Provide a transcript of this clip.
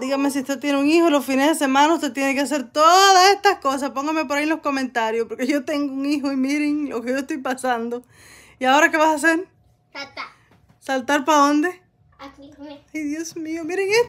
Dígame si usted tiene un hijo, los fines de semana usted tiene que hacer todas estas cosas. Póngame por ahí en los comentarios, porque yo tengo un hijo y miren lo que yo estoy pasando. ¿Y ahora qué vas a hacer? Saltar. ¿Saltar para dónde? Aquí Ay, Dios mío, miren esto.